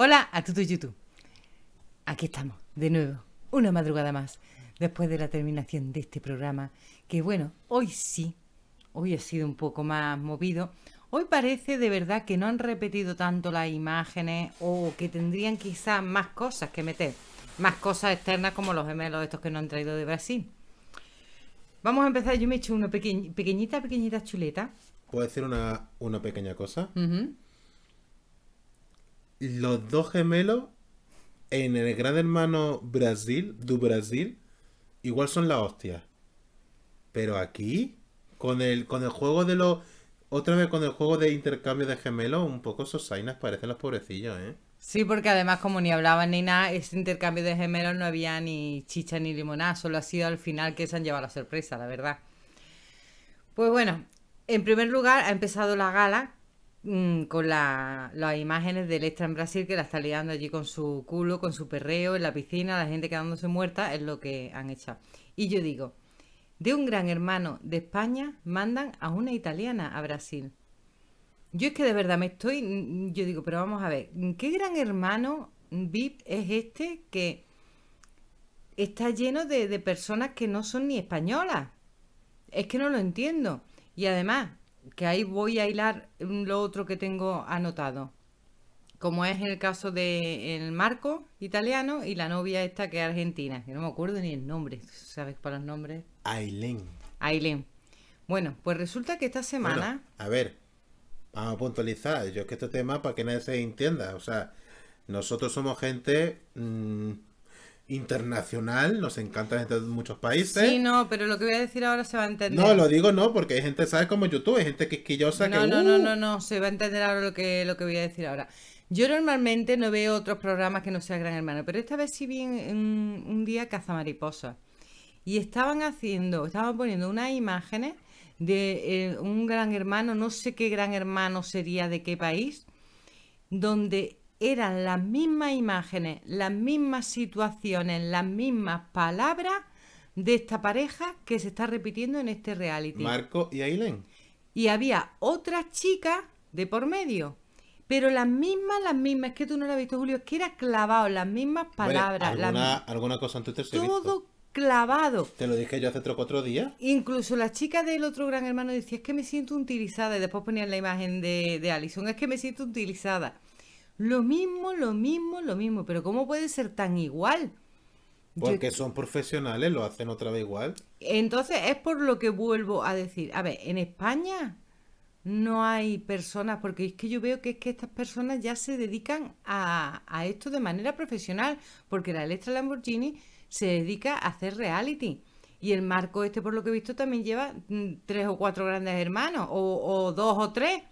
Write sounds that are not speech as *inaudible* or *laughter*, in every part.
Hola, a todo YouTube. Aquí estamos, de nuevo, una madrugada más, después de la terminación de este programa, que bueno, hoy sí, hoy ha sido un poco más movido. Hoy parece de verdad que no han repetido tanto las imágenes o que tendrían quizás más cosas que meter, más cosas externas como los gemelos estos que nos han traído de Brasil. Vamos a empezar, yo me he hecho una pequeñita, pequeñita chuleta. ¿Puedo decir una, pequeña cosa? los dos gemelos en el Gran Hermano Brasil, du Brasil, igual son la hostia. Pero aquí, con el, con el juego de los. Otra vez con el juego de intercambio de gemelos, un poco sosainas parecen los pobrecillos, ¿eh? Sí, porque además, como ni hablaban ni nada, ese intercambio de gemelos no había ni chicha ni limonada, solo ha sido al final que se han llevado la sorpresa, la verdad. Pues bueno, en primer lugar ha empezado la gala Mm, con las imágenes del extra en Brasil que la está liando allí con su culo, con su perreo, en la piscina, la gente quedándose muerta, es lo que han hecho. Y yo digo, de un gran hermano de España mandan a una italiana a Brasil. Yo es que de verdad me estoy, mm, yo digo, pero vamos a ver, ¿qué gran hermano VIP es este que está lleno de personas que no son ni españolas? Es que no lo entiendo. Y además, que ahí voy a hilar lo otro que tengo anotado, como es el caso de el Marco italiano y la novia esta que es argentina, que no me acuerdo ni el nombre, ¿sabes para los nombres? Aileen. Aileen. Bueno, pues resulta que esta semana... a ver, vamos a puntualizar, yo es que este tema para que nadie se entienda, o sea, nosotros somos gente... Mm, internacional, nos encanta gente de muchos países. Sí, no, pero lo que voy a decir ahora se va a entender. No, lo digo no, porque hay gente, ¿sabes? Como YouTube, hay gente quisquillosa que... No, no, no, no, uh. no, se va a entender ahora lo que, lo que voy a decir ahora. Yo normalmente no veo otros programas que no sea Gran Hermano, pero esta vez sí vi un día Caza Mariposa. Y estaban haciendo, estaban poniendo unas imágenes de eh, un gran hermano, no sé qué gran hermano sería de qué país, donde eran las mismas imágenes, las mismas situaciones, las mismas palabras de esta pareja que se está repitiendo en este reality. Marco y Ailén. Y había otras chicas de por medio. Pero las mismas, las mismas, es que tú no lo has visto, Julio, es que era clavado, las mismas palabras. alguna, alguna, cosa Todo clavado. Te lo dije yo hace tres o cuatro días. Incluso la chica del otro gran hermano decía, es que me siento utilizada. Y después ponían la imagen de, de Alison, es que me siento utilizada. Lo mismo, lo mismo, lo mismo. Pero ¿cómo puede ser tan igual? Porque son profesionales, lo hacen otra vez igual. Entonces es por lo que vuelvo a decir. A ver, en España no hay personas, porque es que yo veo que es que estas personas ya se dedican a, a, esto de manera profesional, porque la Electra Lamborghini se dedica a hacer reality. Y el marco este, por lo que he visto, también lleva mm, tres o cuatro grandes hermanos, o, o dos o tres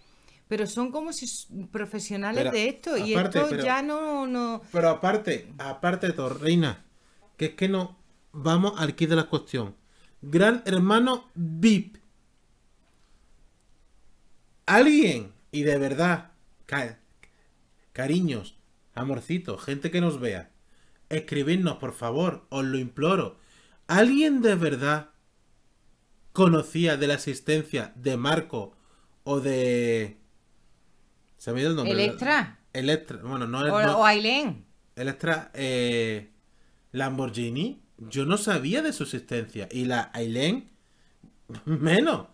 pero son como si profesionales de esto y esto ya no, no... Pero aparte, aparte de todo, Reina, que es que no, vamos al kit de la cuestión. Gran hermano VIP. Alguien, y de verdad, cariños, amorcito, gente que nos vea, escribidnos, por favor, os lo imploro. ¿Alguien de verdad conocía de la existencia de Marco o de se me dio el nombre. Electra. Electra, bueno, no es. O, Electra eh, Lamborghini. Yo no sabía de su existencia. Y la Ailén, menos.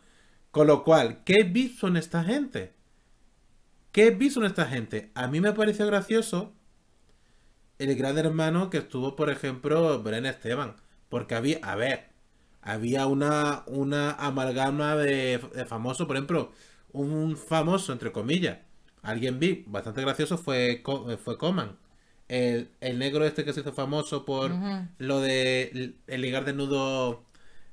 Con lo cual, ¿qué visto en esta gente? ¿Qué visto en esta gente? A mí me pareció gracioso el gran hermano que estuvo, por ejemplo, Bren Esteban. Porque había, a ver, había una, una amalgama de, famosos. por ejemplo, un famoso, entre comillas, Alguien vi, bastante gracioso, fue, eh, fue Coman. El, negro este que se hizo famoso por lo de el, ligar desnudo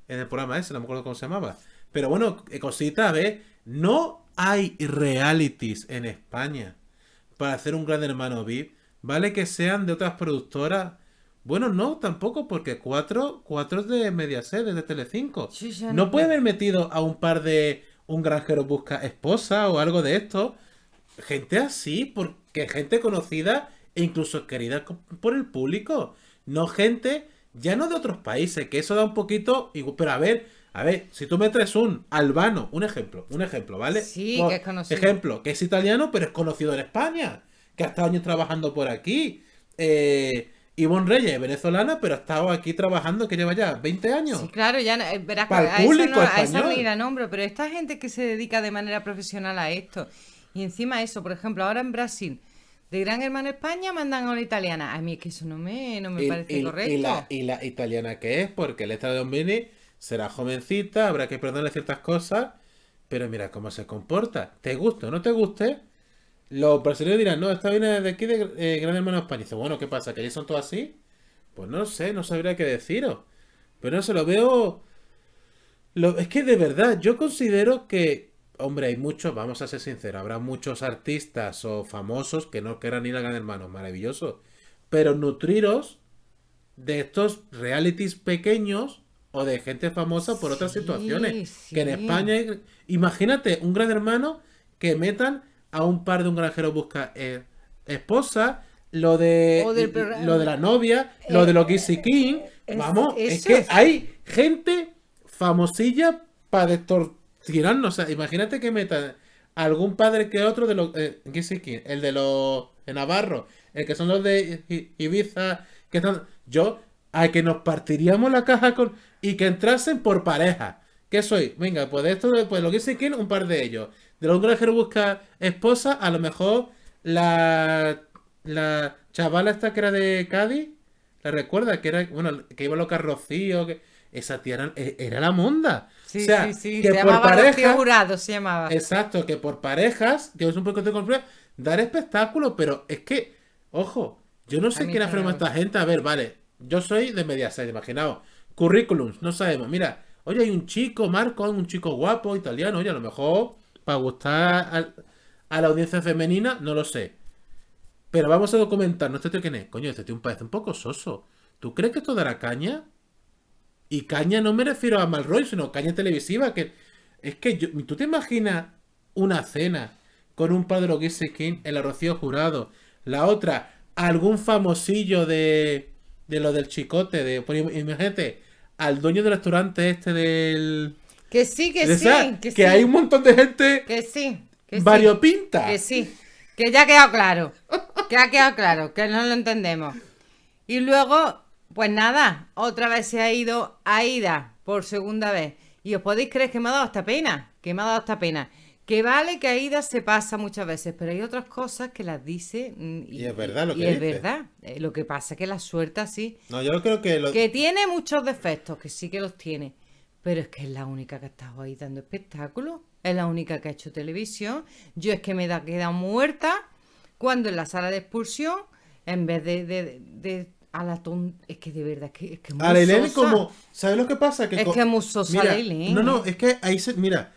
en el programa ese, no me acuerdo cómo se llamaba. Pero bueno, eh, cosita, ve No hay realities en España para hacer un gran hermano VIP. Vale que sean de otras productoras. Bueno, no, tampoco, porque cuatro, cuatro es de Mediaset, es de Telecinco. no puede haber metido a un par de un granjero busca esposa o algo de esto gente así, porque gente conocida e incluso querida por el público, no gente ya no de otros países, que eso da un poquito, pero a ver, a ver, si tú metes un albano, un ejemplo, un ejemplo, ¿vale? Sí, pues, que es conocido. Ejemplo, que es italiano, pero es conocido en España, que ha estado años trabajando por aquí. Eh, Ivonne Reyes, venezolana, pero ha estado aquí trabajando, que lleva ya 20 años. Sí, claro, ya eh, verás, Para el público a, eso no, a pero esta gente que se dedica de manera profesional a esto y encima eso, por ejemplo, ahora en Brasil, de Gran Hermano España mandan a una italiana. A mí es que eso no me, parece correcto. Y la, italiana qué es, porque el Estado de mini será jovencita, habrá que perdonarle ciertas cosas, pero mira cómo se comporta. ¿Te gusta o no te guste? Los brasileños dirán, no, esta viene de aquí de eh, Gran Hermano España. dice, bueno, ¿qué pasa? ¿Que ellos son todos así? Pues no sé, no sabría qué deciros. Pero no se lo veo... Es que de verdad, yo considero que hombre, hay muchos, vamos a ser sinceros, habrá muchos artistas o famosos que no quieran ir a Gran Hermano, maravilloso. Pero nutriros de estos realities pequeños o de gente famosa por otras situaciones. Que en España, hay... imagínate, un Gran Hermano que metan a un par de un granjero busca eh, esposa, lo de, lo de la novia, lo de los Kissy King. Eh, vamos, es, que hay gente famosilla para destortar Tirarnos, o sea, imagínate que metan algún padre que otro de los... Eh, ¿Qué sé El de los en Navarro, el que son los de Ibiza, que están... Yo, a que nos partiríamos la caja con... Y que entrasen por pareja. ¿Qué soy? Venga, pues de esto, pues lo que sé un par de ellos. De los granjeros busca esposa, a lo mejor la... La chavala esta que era de Cádiz, la recuerda que era, bueno, que iba a los carrocíos, que... Esa tía era, e-, era la monda. Sí, sí, sí. se llamaba pareja, se llamaba. Exacto, que por parejas, que es un poco de complejo, dar espectáculo, pero es que, ojo, yo no sé quién afirma esta gente. A ver, vale, yo soy de media Mediaset, imaginaos. Currículums, no sabemos. Mira, oye, hay un chico, Marco, un chico guapo, italiano, oye, a lo mejor para gustar a la audiencia femenina, no lo sé. Pero vamos a documentar, no sé quién es. Coño, este tío parece un poco soso. ¿Tú crees que esto dará caña? Y caña no me refiero a mal sino caña televisiva. que Es que tú te imaginas una cena con un padre de que el arrocío jurado. La otra, algún famosillo de, de lo del chicote. de Imagínate, al dueño del restaurante este del... Que sí, que sí. que, hay un montón de gente... Que sí. Que variopinta. que sí. Que ya ha quedado claro. Que ha quedado claro, que no lo entendemos. Y luego pues nada, otra vez se ha ido Aida por segunda vez. Y os podéis creer que me ha dado esta pena, que me ha dado esta pena. Que vale que Aida se pasa muchas veces, pero hay otras cosas que las dice mm, y, es verdad lo que es verdad. Eh, lo que pasa es que la suelta sí. No, yo creo que lo... que tiene muchos defectos, que sí que los tiene, pero es que es la única que ha estado ahí dando espectáculos, es la única que ha hecho televisión. Yo es que me he quedado muerta cuando en la sala de expulsión en vez de, de a la ton... Es que de verdad, que, es que es como... ¿Sabes lo que pasa? Que es que muso mira, Ailén. No, no, es que ahí se... Mira,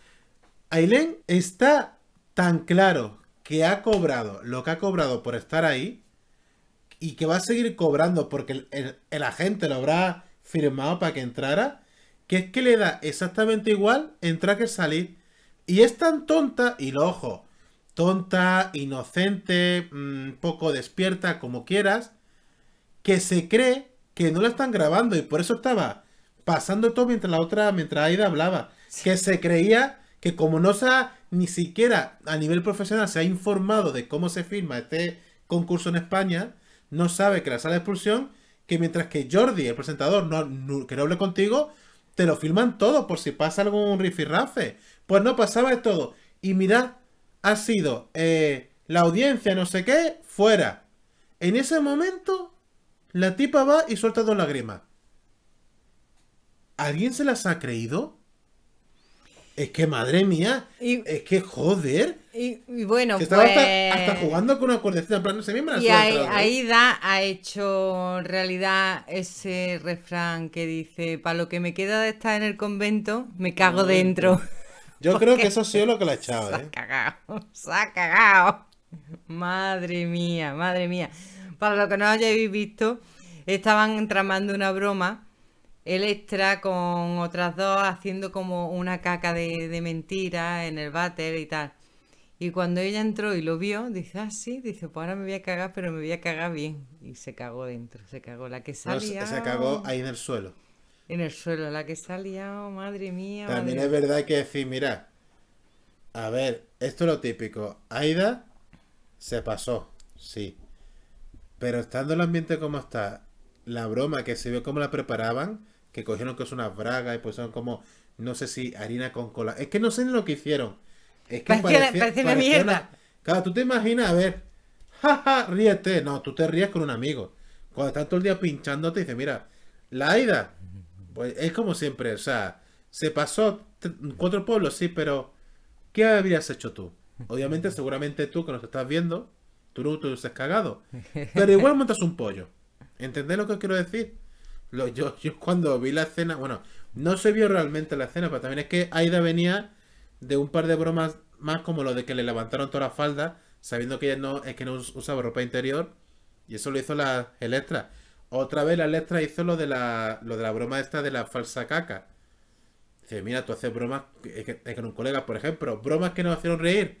Ailén está tan claro que ha cobrado lo que ha cobrado por estar ahí y que va a seguir cobrando porque el, agente lo habrá firmado para que entrara, que es que le da exactamente igual entrar que salir. Y es tan tonta, y lo ojo, tonta, inocente, mm, poco despierta, como quieras, que se cree que no la están grabando y por eso estaba pasando todo mientras la otra, mientras Aida hablaba, que se creía que como no se ha, ni siquiera a nivel profesional se ha informado de cómo se firma este concurso en España, no sabe que la sala de expulsión, que mientras que Jordi, el presentador, no, que no hable contigo, te lo filman todo por si pasa algún rifirrafe. Pues no pasaba de todo. Y mirad, ha sido eh, la audiencia, no sé qué, fuera. En ese momento la tipa va y suelta dos lágrimas. ¿Alguien se las ha creído? Es que madre mía, es que joder. Y, bueno, que estaba hasta, pues jugando con una cuerdecita, Y ahí, Da ha hecho realidad ese refrán que dice: Para lo que me queda de estar en el convento, me cago dentro. Yo *laughs* creo que eso ha sido lo que la ha echado, Se ha ¿eh? cagado, *laughs* se ha cagado. Madre mía, madre mía para lo que no hayáis visto, estaban tramando una broma. extra con otras dos haciendo como una caca de, mentira en el váter y tal. Y cuando ella entró y lo vio, dice, ah, sí, dice, pues ahora me voy a cagar, pero me voy a cagar bien. Y se cagó dentro, se cagó. La que salía. se cagó ahí en el suelo. En el suelo, la que salía, oh madre mía. También es verdad que decir, mira, a ver, esto es lo típico. Aida se pasó, sí. Pero estando el ambiente como está, la broma que se vio como la preparaban, que cogieron que es una braga y pues son como, no sé si harina con cola. Es que no sé ni lo que hicieron. Es que parecía, una mierda. Claro, tú te imaginas, a ver, jaja, ríete. No, tú te ríes con un amigo. Cuando estás todo el día pinchándote, dice, mira, la Aida, pues es como siempre, o sea, se pasó cuatro pueblos, sí, pero ¿qué habrías hecho tú? Obviamente, seguramente tú que nos estás viendo, Tú no te cagado. Pero igual *laughs* montas un pollo. ¿Entendés lo que quiero decir? yo, cuando vi la escena, bueno, no se vio realmente la escena, pero también es que Aida venía de un par de bromas más como lo de que le levantaron toda la falda, sabiendo que ella no es que no usaba ropa interior, y eso lo hizo la Electra. Otra vez la Electra hizo lo de la, lo de la broma esta de la falsa caca. Dice, mira, tú haces bromas con un colega, por ejemplo, bromas que nos hicieron reír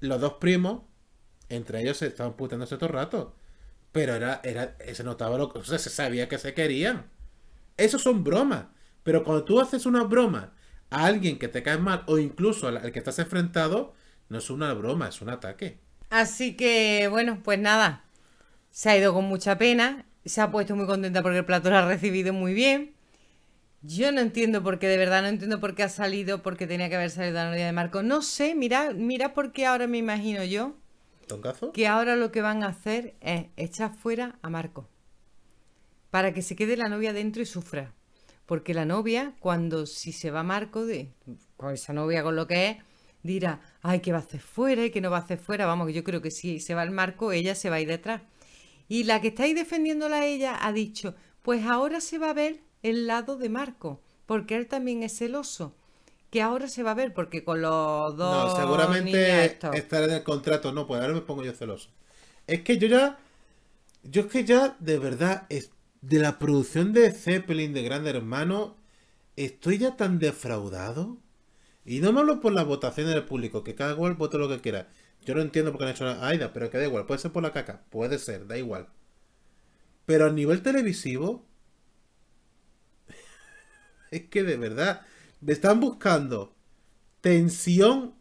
los dos primos, entre ellos se estaban puteándose todo el rato. Pero era, era, se notaba lo o se sabía que se querían. Eso son bromas. Pero cuando tú haces una broma a alguien que te cae mal o incluso al, que estás enfrentado, no es una broma, es un ataque. Así que, bueno, pues nada. Se ha ido con mucha pena. Se ha puesto muy contenta porque el plato lo ha recibido muy bien. Yo no entiendo por qué, de verdad, no entiendo por qué ha salido, porque tenía que haber salido la novia de Marco. No sé, mira, mira por qué ahora me imagino yo que ahora lo que van a hacer es echar fuera a Marco. Para que se quede la novia dentro y sufra. Porque la novia, cuando si se va Marco, de, con esa novia con lo que es, dirá, ay, que va a hacer fuera y que no va a hacer fuera. Vamos, yo creo que si se va el Marco, ella se va a ir detrás. Y la que ahí defendiéndola ella ha dicho, pues ahora se va a ver el lado de Marco, porque él también es celoso que ahora se va a ver, porque con los dos. No, seguramente estará en el contrato. No, pues ahora me pongo yo celoso. Es que yo ya. Yo es que ya, de verdad, es, de la producción de Zeppelin de Grande Hermano, estoy ya tan defraudado. Y no me hablo por las votaciones del público, que cada cual vote lo que quiera. Yo no entiendo por qué han hecho a Aida, pero que da igual. Puede ser por la caca, puede ser, da igual. Pero a nivel televisivo, *laughs* es que de verdad, están buscando tensión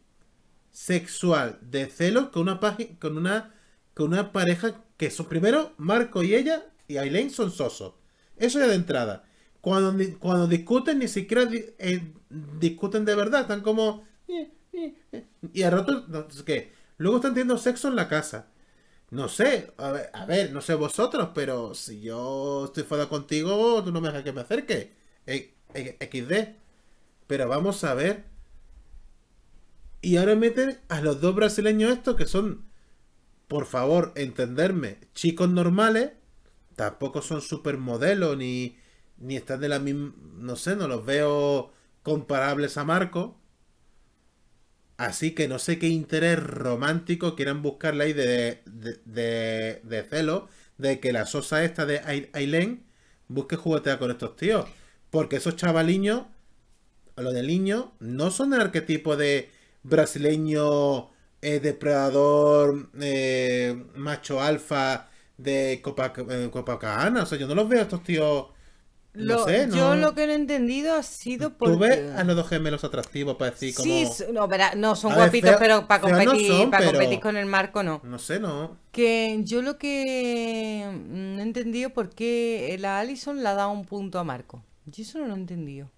sexual de celos con una con una con una pareja que son primero Marco y ella y Aileen son sosos. Eso ya de entrada. Cuando, cuando discuten ni siquiera eh, discuten de verdad, están como eh, eh, y a rato no, ¿qué? Luego están teniendo sexo en la casa. No sé, a ver, no sé vosotros, pero si yo estoy fuera contigo, tú no me dejas que me acerque. XD. Pero vamos a ver. Y ahora meten a los dos brasileños estos que son, por favor, entenderme, chicos normales. Tampoco son supermodelos ni, ni están de la misma... No sé, no los veo comparables a Marco. Así que no sé qué interés romántico quieran buscarle ahí de, de, de, de celo de que la sosa esta de Ailén busque juguetear con estos tíos. Porque esos chavaliños a lo del niño, no son el arquetipo de brasileño eh, depredador, eh, macho alfa de Copac eh, Copacabana. O sea, yo no los veo a estos tíos. Yo lo que no he entendido ha sido porque... ¿Tú ves a los dos gemelos atractivos para decir como... Sí, no, no son guapitos, pero para competir, para con el marco no. No sé, no. Que yo lo que mm, no he entendido por qué la Allison le ha dado un punto a Marco. Yo eso no lo he entendido.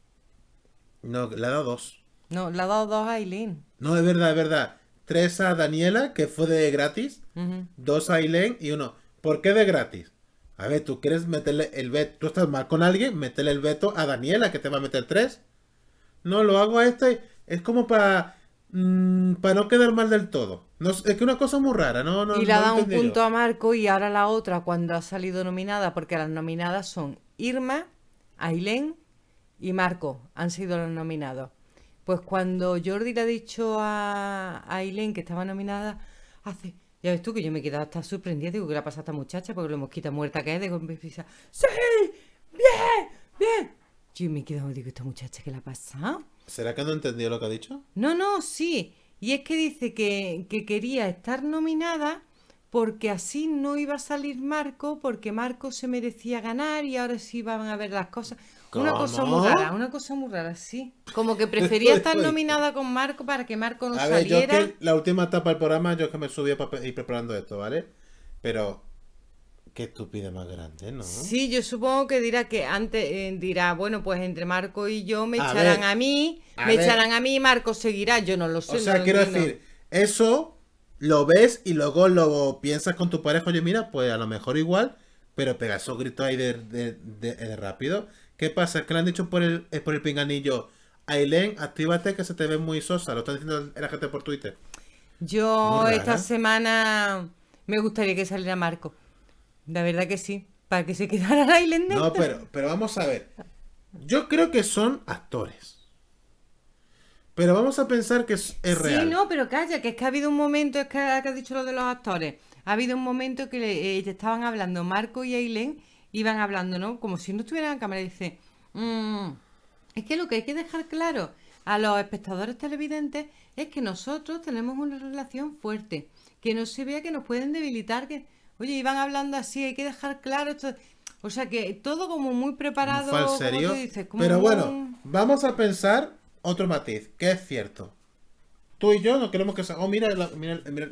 No, le ha dado dos. No, le ha dado dos a Aileen. No, es verdad, es verdad. Tres a Daniela, que fue de gratis. Dos a Aileen y uno. ¿Por qué de gratis? A ver, tú quieres meterle el veto. Tú estás mal con alguien, meterle el veto a Daniela, que te va a meter tres. No, lo hago a este. Es como para. Mm, para no quedar mal del todo. No, es que una cosa muy rara, ¿no? no y le ha dado un punto a Marco y ahora la otra cuando ha salido nominada, porque las nominadas son Irma, Aileen y Marco han sido los nominados. Pues cuando Jordi le ha dicho a, a que estaba nominada, hace, ya ves tú que yo me he quedado hasta sorprendida, digo, ¿qué le ha pasado a esta muchacha? Porque la mosquita muerta que es, de confianza ¡sí! ¡Bien! ¡Bien! Yo me he quedado, digo, ¿esta muchacha que le ha pasado? ¿Será que no entendió lo que ha dicho? No, no, sí. Y es que dice que, quería estar nominada porque así no iba a salir Marco, porque Marco se merecía ganar y ahora sí iban a ver las cosas. Una cosa muy rara, una cosa muy rara, sí. Como que prefería estar nominada con Marco para que Marco no saliera. la última etapa del programa, yo es que me subí para ir preparando esto, ¿vale? Pero Qué estúpida más grande, ¿no? Sí, yo supongo que dirá que antes eh, dirá, bueno, pues entre Marco y yo me echarán a mí, me echarán a mí y Marco seguirá, yo no lo sé. O sea, quiero decir, eso lo ves y luego lo piensas con tu pareja, oye, mira, pues a lo mejor igual, pero pega esos gritos ahí de, de rápido ¿Qué pasa? Que le han dicho por el, eh, por el pinganillo. Ailén, actívate que se te ve muy sosa. Lo están diciendo la gente por Twitter. Yo ¿eh? esta semana me gustaría que saliera Marco. La verdad que sí. Para que se quedara la Ailén dentro. No, pero, pero vamos a ver. Yo creo que son actores. Pero vamos a pensar que es, real. Sí, no, pero calla, que es que ha habido un momento, es que, que has dicho lo de los actores. Ha habido un momento que eh, estaban hablando Marco y Ailén iban hablando, ¿no? Como si no estuvieran en cámara. Y dice, mm, es que lo que hay que dejar claro a los espectadores televidentes es que nosotros tenemos una relación fuerte, que no se vea que nos pueden debilitar, que, oye, iban hablando así, hay que dejar claro esto. O sea que todo como muy preparado. ¿En Pero bueno, vamos a pensar otro matiz, que es cierto. Tú y yo no queremos que se. Oh, mira,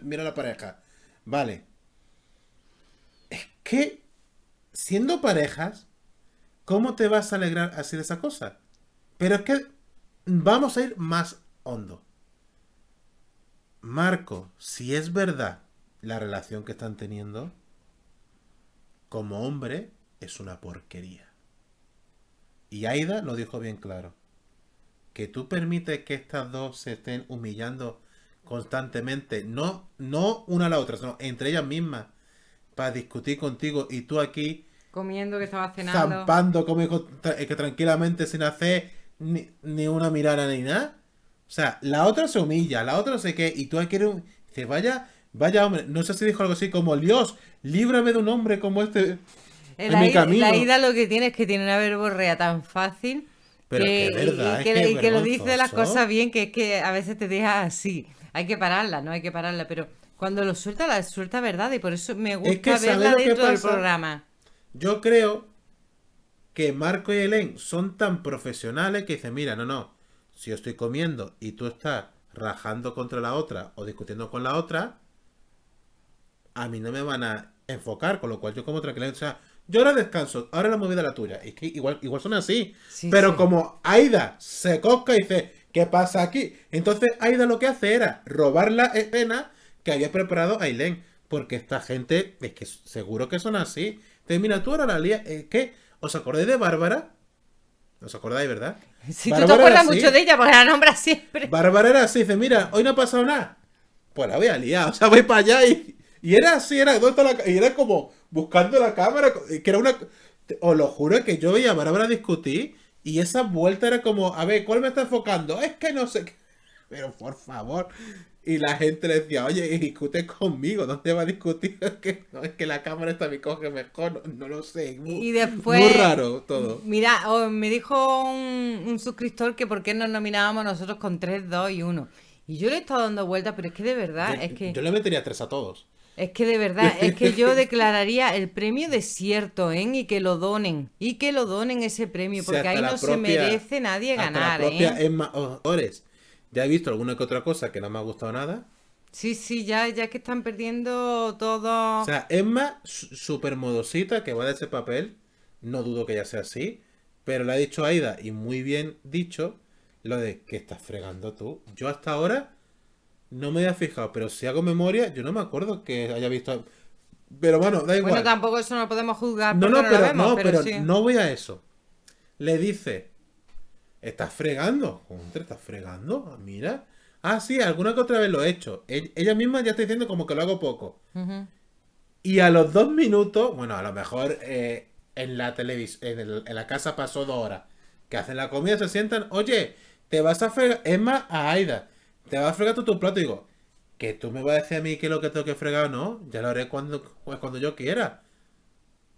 mira la pareja. Vale. Es que siendo parejas, ¿cómo te vas a alegrar así de esa cosa? Pero es que vamos a ir más hondo. Marco, si es verdad la relación que están teniendo, como hombre, es una porquería. Y Aida lo dijo bien claro. Que tú permites que estas dos se estén humillando constantemente, no, no una a la otra, sino entre ellas mismas, para discutir contigo y tú aquí comiendo que estaba cenando zampando conmigo eh, que tranquilamente sin hacer ni, una mirada ni nada o sea la otra se humilla la otra no sé qué y tú aquí eres un... vaya vaya hombre no sé si dijo algo así como Dios líbrame de un hombre como este en la mi ida, camino la ida lo que tiene es que tiene una verborrea tan fácil que, y que, lo dice las cosas bien, que es que a veces te deja así. Hay que pararla, no hay que pararla, pero cuando lo suelta, la suelta verdad y por eso me gusta verla dentro del programa. Yo creo que Marco y Elen son tan profesionales que dicen, mira, no, no, si yo estoy comiendo y tú estás rajando contra la otra o discutiendo con la otra, a mí no me van a enfocar, con lo cual yo como tranquilidad, o sea, yo ahora descanso, ahora la movida es la tuya. Es que igual, igual son así. pero como Aida se cosca y dice, ¿qué pasa aquí? Entonces Aida lo que hace era robar la escena que había preparado Aileen Porque esta gente, es que seguro que son así. termina mira, tú ahora la lía, eh, ...¿qué? ¿os acordáis de Bárbara? ¿Os acordáis, verdad? *laughs* Si tú te acuerdas mucho de ella porque la nombra siempre. Bárbara era así, dice, mira, hoy no ha pasado nada. Pues la voy a liar, *laughs* o sea, voy para allá y, y era así, era, la, y era como buscando la cámara, que era una... Os lo juro que yo veía a Bárbara discutir y esa vuelta era como, a ver, ¿cuál me está enfocando? Es que no sé qué. *laughs* Pero por favor, y la gente le decía, oye, discute conmigo, ¿dónde va a discutir? Es *laughs* que, es que la cámara está me coge mejor, no, lo sé. Muy, raro todo. Mira, oh, me dijo un, suscriptor que por qué nos nominábamos nosotros con 3, 2 y 1. Y yo le he estado dando vueltas, pero es que de verdad, es que... Yo le metería 3 a todos. Es que de verdad, es que yo *laughs* declararía el premio desierto, ¿eh? Y que lo donen. Y que lo donen ese premio, porque ahí no se merece nadie ganar, ¿eh? la propia Ores ya he visto alguna que otra cosa que no me ha gustado nada. Sí, sí, ya, ya que están perdiendo todo. O sea, Emma, súper modosita, que va de ese papel. No dudo que ya sea así. Pero le ha dicho Aida, y muy bien dicho, lo de que estás fregando tú. Yo hasta ahora no me había fijado, pero si hago memoria, yo no me acuerdo que haya visto. Pero bueno, da igual. Bueno, tampoco eso no lo podemos juzgar. No, no, pero, no, no voy a eso. Le dice, Estás fregando, contra, estás fregando, ah, mira. Ah, sí, alguna que otra vez lo he hecho. Ella misma ya está diciendo como que lo hago poco. Y a los dos minutos, bueno, a lo mejor eh, en la televisión, en, la casa pasó dos horas. Que hacen la comida, se sientan, oye, te vas a fregar, es más, a Aida, te vas a fregar tú tu plato. digo, que tú me vas a decir a mí que es lo que tengo que fregar o no, ya lo haré cuando, pues, cuando yo quiera.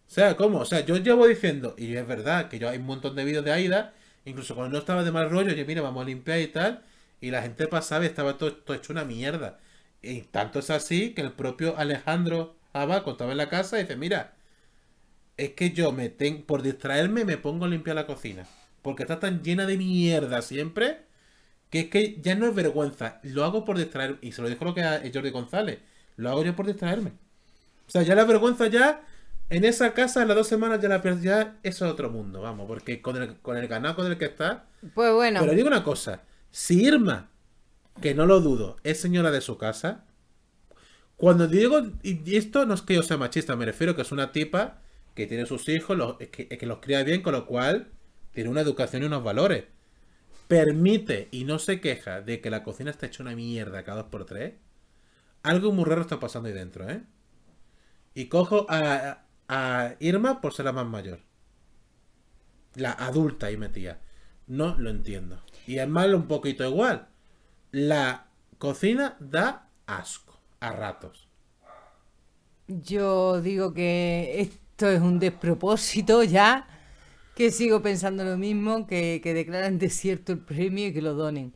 O sea, ¿cómo? O sea, yo llevo diciendo, y es verdad que yo hay un montón de vídeos de Aida Incluso cuando no estaba de mal rollo, oye, mira, vamos a limpiar y tal. Y la gente pasaba y estaba todo, hecho una mierda. Y tanto es así que el propio Alejandro Abaco estaba en la casa y dice, mira, es que yo me por distraerme me pongo a limpiar la cocina. Porque está tan llena de mierda siempre que es que ya no es vergüenza. Lo hago por distraerme. Y se lo dijo lo que a Jordi González. Lo hago yo por distraerme. O sea, ya la vergüenza ya en esa casa, en las dos semanas de la pérdida, eso es otro mundo, vamos, porque con el, con el ganado con el que está. Pues bueno. Pero digo una cosa: si Irma, que no lo dudo, es señora de su casa, cuando digo. Y esto no es que yo sea machista, me refiero que es una tipa que tiene sus hijos, que, que los cría bien, con lo cual tiene una educación y unos valores. Permite y no se queja de que la cocina está hecha una mierda cada dos por tres. Algo muy raro está pasando ahí dentro, ¿eh? Y cojo a, Irma por ser la más mayor. La adulta y metía. No lo entiendo. Y es malo un poquito igual. La cocina da asco a ratos. Yo digo que esto es un despropósito ya, que sigo pensando lo mismo, que, que declaran desierto el premio y que lo donen.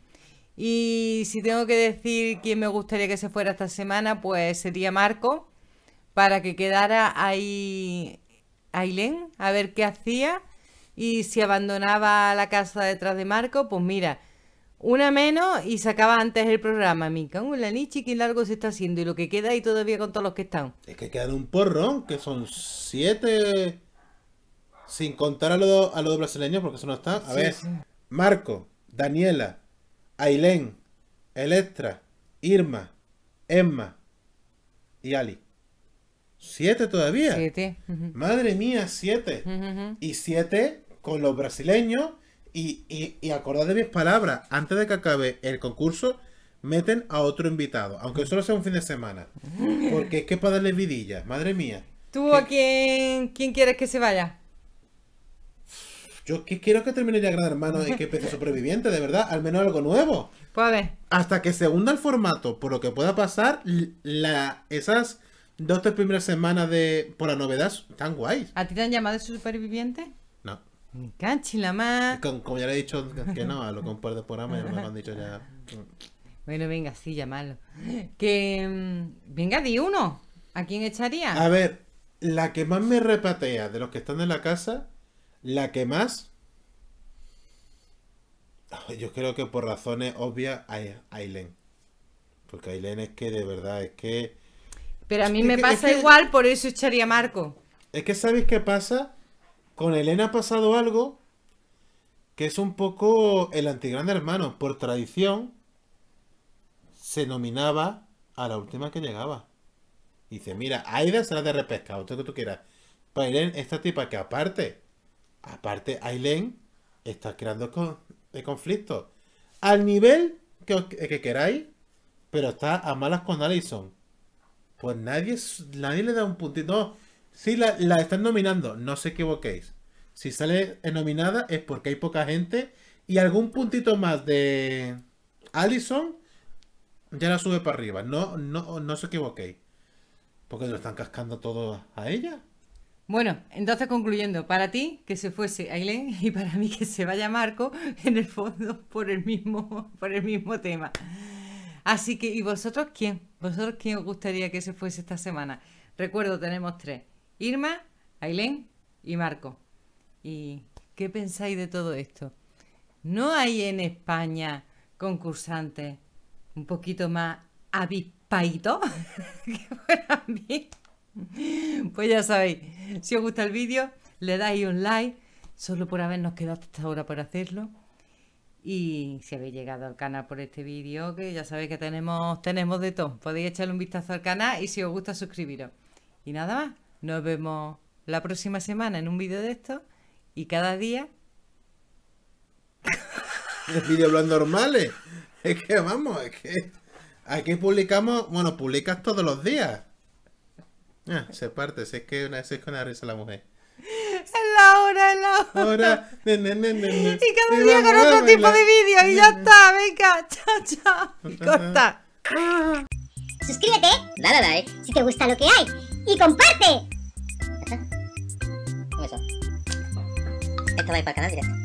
Y si tengo que decir quién me gustaría que se fuera esta semana, pues sería Marco, para que quedara ahí Ailén, a ver qué hacía y si abandonaba la casa detrás de Marco, pues mira, una menos y sacaba antes el programa. Mi un en la qué largo se está haciendo y lo que queda ahí todavía con todos los que están. Es que quedan un porrón, que son siete. Sin contar a los a los brasileños, porque eso no está. A ver, Marco, Daniela, Ailén, Electra, Irma, Emma y Ali. ¿Siete todavía? Siete. Madre mía, siete. Y siete con los brasileños. Y, y, acordad de mis palabras, antes de que acabe el concurso, meten a otro invitado, aunque solo sea un fin de semana. *laughs* Porque es que para darle vidilla, madre mía. ¿Tú a quién, quién quieres que se vaya? Yo quiero que termine ya Gran Hermano y que *laughs* empiece Superviviente, de verdad, al menos algo nuevo. Puede. Hasta que se hunda el formato, por lo que pueda pasar, la, esas dos tres primeras semanas de por la novedad tan guays. ¿A ti te han llamado superviviente? No. la más. como ya le he dicho que no, a lo comparo de programa, me lo han dicho ya. Bueno, venga, sí, llamarlo. Que. Mm, venga, di uno. ¿A quién echaría? A ver, la que más me repatea de los que están en la casa, la que más. Yo creo que por razones obvias, a Ailen. Porque Ailen es que de verdad, es que pero a mí me pasa igual, por eso echaría Marco. Es que ¿sabéis qué pasa? Con Elena ha pasado algo que es un poco el antigrande hermano. Por tradición, se nominaba a la última que llegaba. dice, mira, Aida será de repesca, usted que tú quieras. Para pues Elena, esta tipa que aparte, aparte Aileen está creando eh, conflictos. Al nivel que, que queráis, pero está a malas con Alison pues nadie, nadie le da un puntito. No, sí la, están nominando, no se equivoquéis. Si sale nominada es porque hay poca gente y algún puntito más de Allison ya la sube para arriba. No, no, no se equivoquéis. Porque lo están cascando todo a ella. Bueno, entonces concluyendo, para ti que se fuese Aileen *laughs* y para mí que se vaya Marco, en el fondo por el mismo, por el mismo tema. Así que, ¿y vosotros quién? ¿Vosotros quién os gustaría que se fuese esta semana? Recuerdo, tenemos tres. Irma, Ailén y Marco. ¿Y qué pensáis de todo esto? ¿No hay en España concursantes un poquito más avispaditos *laughs* que fueran mí? Pues ya sabéis, si os gusta el vídeo, le dais un like, solo por habernos quedado hasta ahora para hacerlo. Y si habéis llegado al canal por este vídeo, que ya sabéis que tenemos, tenemos de todo. Podéis echarle un vistazo al canal y si os gusta suscribiros. Y nada más, nos vemos la próxima semana en un vídeo de esto y cada día... vídeo hablando normales. Es que vamos, es que aquí publicamos, bueno, publicas todos los días. Ah, se parte, si es que una, vez es que una risa la mujer. Es la hora, es la hora. y cada día con otro tipo de vídeo. Y ya está, venga, chao, *laughs* chao. corta. Suscríbete, dale eh. like si te gusta lo que hay. Y comparte. Un beso. Esto va a ir para el canal directo.